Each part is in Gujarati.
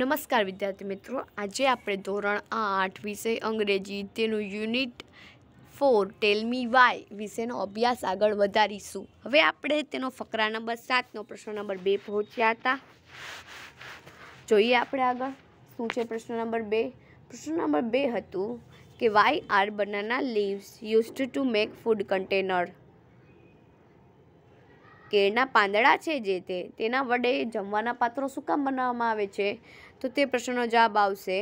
નમસ્કાર વિદ્યાર્થી મિત્રો આજે આપણે ધોરણ આઠ વિષય અંગ્રેજી તેનું યુનિટ ફોર ટેલમી વાય વિશેનો અભ્યાસ આગળ વધારીશું હવે આપણે તેનો ફકરા નંબર સાતનો પ્રશ્ન નંબર બે પહોંચ્યા હતા જોઈએ આપણે આગળ શું છે પ્રશ્ન નંબર બે પ્રશ્ન નંબર બે હતું કે why are banana leaves used to make food container કેળના પાંદડા છે જે તે તેના વડે જમવાના પાત્રો શું કામ બનાવવામાં આવે છે તો તે પ્રશ્નનો જવાબ આવશે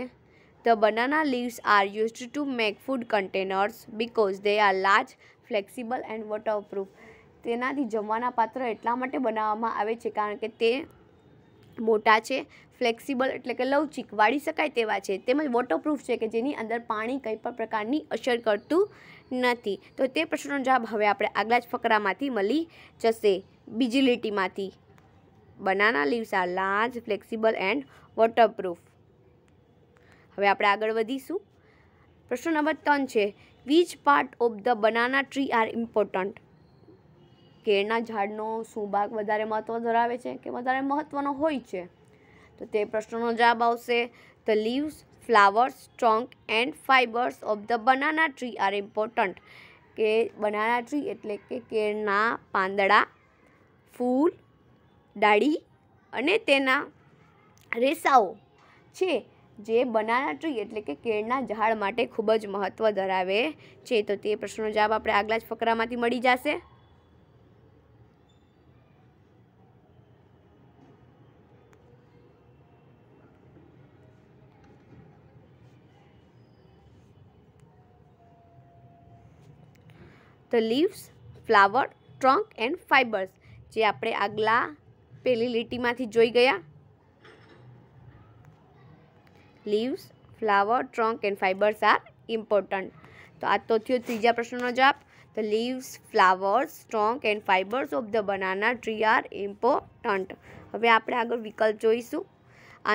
the banana leaves are used to make food containers because they are large flexible and waterproof તેનાથી જમવાના પાત્ર એટલા માટે બનાવવામાં આવે છે કારણ કે તે મોટા છે ફ્લેક્સિબલ એટલે કે લવચીક વાળી શકાય તેવા છે તેમજ વોટરપ્રૂફ છે કે જેની અંદર પાણી કંઈ પણ પ્રકારની અસર કરતું નથી તો તે પ્રશ્નનો જવાબ હવે આપણે આગલા જ ફકરામાંથી મળી જશે બીજી લીટીમાંથી banana leaves are large flexible and waterproof હવે આપણે આગળ વધીશું પ્રશ્ન નંબર ત્રણ છે which part of the banana tree are important કેળના ઝાડનો શું ભાગ વધારે મહત્ત્વ ધરાવે છે કે વધારે મહત્ત્વનો હોય છે તો તે પ્રશ્નનો જવાબ આવશે the leaves flowers trunk and fibers of the banana tree are important કે બનાના ટ્રી એટલે કે કેળના પાંદડા ફૂલ ડાળી અને તેના રેસાઓ છે જે બનાના ટ્રી એટલે કે કેળના ઝાડ માટે ખૂબ જ મહત્ત્વ ધરાવે છે તો તે પ્રશ્નનો જવાબ આપણે આગલા જ ફકરામાંથી મળી જશે the leaves, flower trunk and fibers જે આપણે આગલા પેલી લીટીમાંથી જોઈ ગયા leaves flower trunk and fibers are important તો આ તો થયો ત્રીજા પ્રશ્નનો જવાબ તો leaves flowers trunk and fibers of the banana tree are important હવે આપણે આગળ વિકલ્પ જોઈશું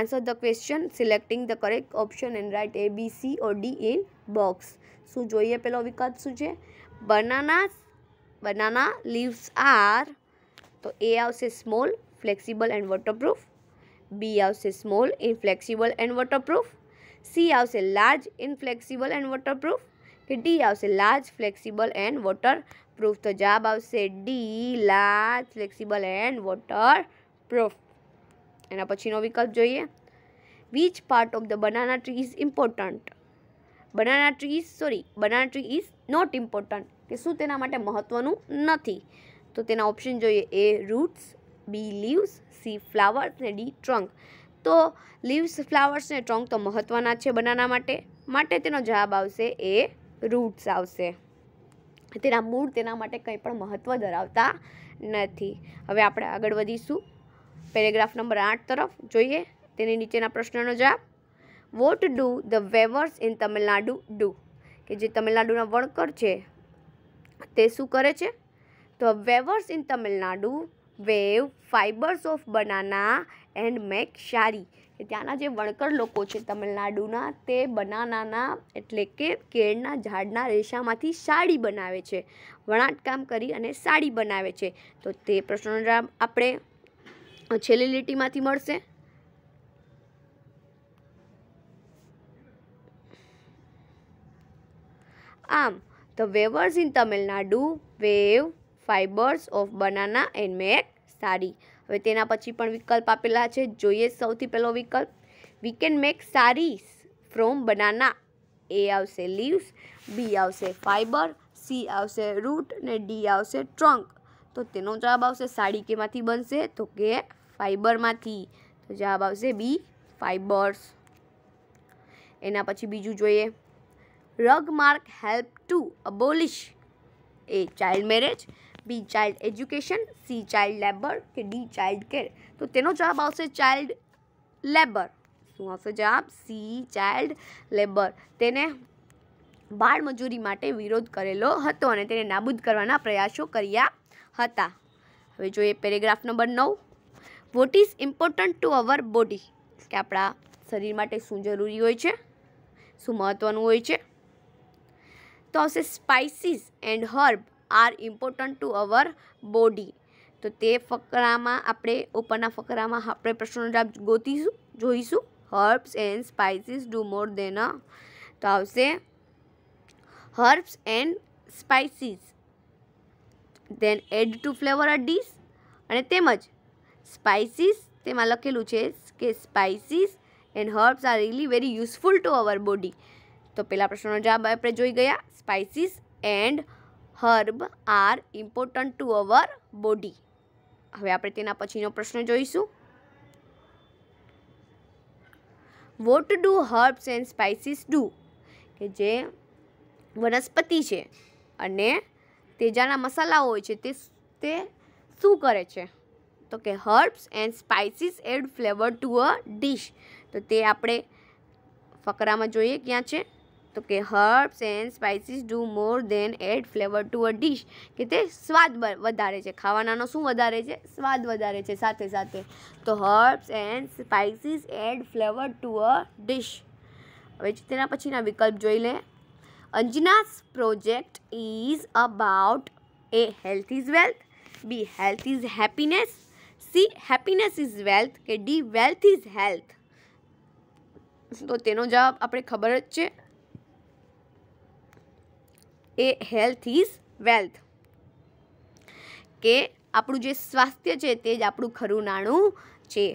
answer the question selecting the correct option and write A B C or D in box શું જોઈએ પેલો વિકલ્પ શું છે બનાના બનાના લીવ્સ આર તો એ આવશે small flexible and waterproof B આવશે small inflexible and waterproof C આવશે લાર્જ ઇનફ્લેક્સિબલ એન્ડ વોટરપ્રૂફ કે ડી આવશે લાર્જ ફ્લેક્સિબલ એન્ડ વોટરપ્રૂફ તો જવાબ આવશે D large flexible and waterproof એના પછીનો વિકલ્પ જોઈએ which part of the banana tree is important banana tree is sorry banana tree is not important કે શું તેના માટે મહત્ત્વનું નથી તો તેના ઓપ્શન જોઈએ A roots B leaves C flowers ને ડી ટ્રંક તો લીવ્સ ફ્લાવર્સ ને ટ્રંક તો મહત્ત્વના છે બનાના માટે માટે તેનો જવાબ આવશે એ રૂટ્સ આવશે તેના મૂળ તેના માટે કંઈ પણ મહત્ત્વ ધરાવતા નથી હવે આપણે આગળ વધીશું પેરેગ્રાફ નંબર આઠ તરફ જોઈએ તેની નીચેના પ્રશ્નનો જવાબ what do the weavers in Tamil Nadu do કે જે તમિલનાડુના વણકર છે તે શું કરે છે The weavers in Tamil Nadu weave fibers of banana and make sari ત્યાંના જે વણકર લોકો છે તમિલનાડુના તે બનાનાના એટલે કે કેળના ઝાડના રેશામાંથી સાડી બનાવે છે વણાટકામ કરી અને સાડી બનાવે છે તો તે પ્રશ્નોના આપણે છેલ્લી લીટીમાંથી મળશે આમ the weavers in Tamil Nadu weave fibers of banana and make sari હવે તેના પછી પણ વિકલ્પ આપેલા છે જોઈએ સૌથી પહેલો વિકલ્પ we can make saris from banana A આવશે લીવ્સ બી આવશે ફાઇબર સી આવશે રૂટ ને ડી આવશે ટ્રંક તો તેનો જવાબ આવશે સાડી કેમાંથી બનશે તો કે ફાઈબરમાંથી તો જવાબ આવશે બી ફાઇબર્સ એના પછી બીજું જોઈએ Rugmark help to abolish A child marriage B child education C child labour કે ડી ચાઇલ્ડ કેર તો તેનો જવાબ આવશે ચાઇલ્ડ લેબર શું આવશે જવાબ સી ચાઇલ્ડ લેબર તેને બાળમજૂરી માટે વિરોધ કરેલો હતો અને તેને નાબૂદ કરવાના પ્રયાસો કર્યા હતા હવે જોઈએ પેરેગ્રાફ નંબર નવ what is important to our body કે આપણા શરીર માટે શું જરૂરી હોય છે શું મહત્ત્વનું હોય છે તો આવશે spices and herb are important to our body તો તે ફકરામાં આપણે ઉપરના ફકરામાં આપણે પ્રશ્નોનો જવાબ ગોતીશું જોઈશું herbs and spices do more than તો આવશે herbs and spices than add to flavour a dish અને તેમજ સ્પાઇસીસ તેમાં લખેલું છે કે spices and herbs are really very useful to our body તો પહેલાં પ્રશ્નનો જવાબ આપણે જોઈ ગયા spices and herb are important to our body હવે આપણે તેના પછીનો પ્રશ્ન જોઈશું what do herbs and spices do કે જે વનસ્પતિ છે અને તેજાના મસાલાઓ હોય છે તે તે શું કરે છે તો કે herbs and spices add flavour to a dish તો તે આપણે ફકરામાં જોઈએ ક્યાં છે તો કે herbs and spices do more than add flavour to a dish કે તે સ્વાદ વધારે છે ખાવાનાનો શું વધારે છે સ્વાદ વધારે છે સાથે સાથે તો herbs and spices add flavour to a dish હવે તેના પછીના વિકલ્પ જોઈ લે Anjana's project is about A health is wealth B health is happiness C happiness is wealth કે ડી વેલ્થ ઇઝ હેલ્થ તો તેનો જવાબ આપણે ખબર જ છે એ હેલ્થ ઇઝ વેલ્થ કે આપણું જે સ્વાસ્થ્ય છે તે જ આપણું ખરું નાણું છે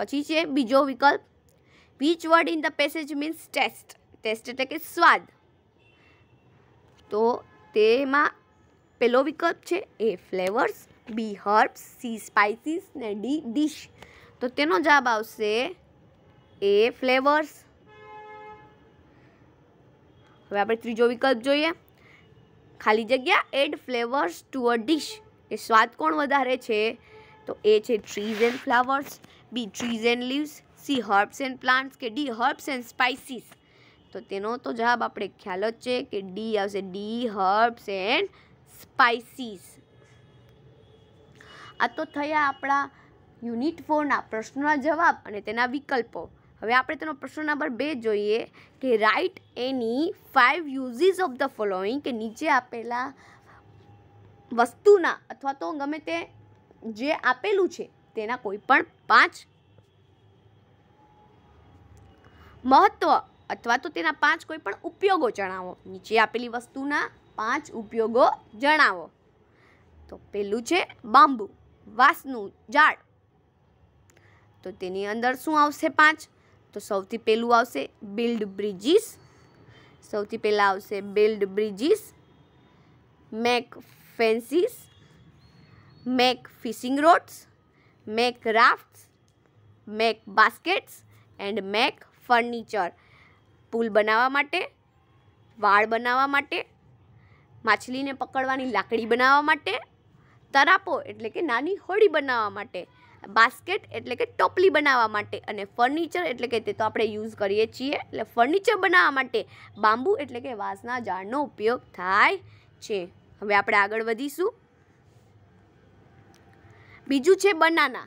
પછી છે બીજો વિકલ્પ which word in the passage means taste taste એટલે કે સ્વાદ તો તેમાં પેલો વિકલ્પ છે A flavours B herbs C spices ને ડી ડીશ તો તેનો જવાબ આવશે એ ફ્લેવર્સ હવે આપણે ત્રીજો વિકલ્પ જોઈએ ખાલી જગ્યા add flavours to a dish એ સ્વાદ કોણ વધારે છે તો એ છે trees and flowers B trees and leaves C herbs and plants કે ડી હર્બ્સ એન્ડ સ્પાઇસીસ તો તેનો તો જવાબ આપણે ખ્યાલ જ છે કે ડી આવશે ડી હર્બ્સ એન્ડ સ્પાઇસીસ આ તો થયા આપણા યુનિટ ફોરના પ્રશ્નોના જવાબ અને તેના વિકલ્પો હવે આપણે તેનો પ્રશ્ન નંબર બે જોઈએ કે write any five uses of the following કે નીચે આપેલા વસ્તુના અથવા તો ગમે તે જે આપેલું છે તેના કોઈ પણ પાંચ મહત્વ અથવા તો તેના પાંચ કોઈ પણ ઉપયોગો જણાવો નીચે આપેલી વસ્તુના પાંચ ઉપયોગો જણાવો તો પહેલું છે બાંબુ વાંસનું ઝાડ તો તેની અંદર શું આવશે પાંચ તો સૌથી પહેલું આવશે બિલ્ડ બ્રિજીસ સૌથી પહેલાં આવશે build bridges make fences make fishing rods make rafts make baskets and make furniture પુલ બનાવવા માટે વાળ બનાવવા માટે માછલીને પકડવાની લાકડી બનાવવા માટે તરાપો એટલે કે નાની હોડી બનાવવા માટે બાસ્કેટ એટલે કે ટોપલી બનાવવા માટે અને ફર્નિચર એટલે કે તે તો આપણે યુઝ કરીએ છીએ એટલે ફર્નિચર બનાવવા માટે બાંબુ એટલે કે વાંસના ઝાડનો ઉપયોગ થાય છે હવે આપણે આગળ વધીશું બીજું છે બનાના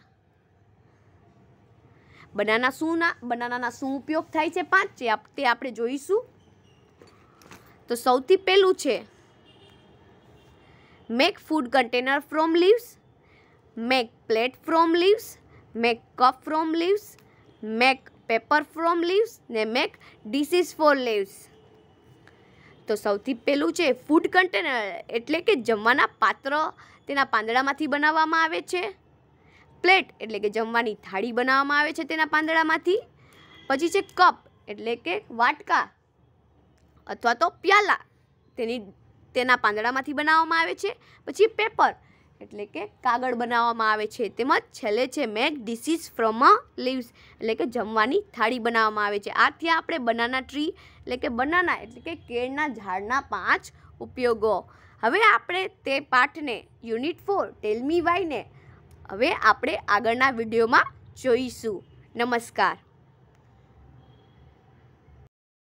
બનાના શું ના બનાનાના શું ઉપયોગ થાય છે પાંચ છે તે આપણે જોઈશું તો સૌથી પહેલું છે make food container from leaves make plate from leaves make cup from leaves make paper from leaves ને મેક ડિસીઝ ફોર લીવ્સ તો સૌથી પહેલું છે ફૂડ કન્ટેનર એટલે કે જમવાના પાત્ર તેના પાંદડામાંથી બનાવવામાં આવે છે પ્લેટ એટલે કે જમવાની થાળી બનાવવામાં આવે છે તેના પાંદડામાંથી પછી છે કપ એટલે કે વાટકા અથવા તો પ્યાલા તેની તેના પાંદડામાંથી બનાવવામાં આવે છે પછી પેપર એટલે કે કાગળ બનાવવામાં આવે છે તેમજ છેલ્લે છે make dishes from a leaves એટલે કે જમવાની થાળી બનાવવામાં આવે છે આથી આપણે બનાના ટ્રી એટલે કે બનાના એટલે કે કેળના ઝાડના પાંચ ઉપયોગો હવે આપણે તે પાઠને યુનિટ ફોર ટેલમી વાયને હવે આપણે આગળના વિડીયોમાં જોઈશું નમસ્કાર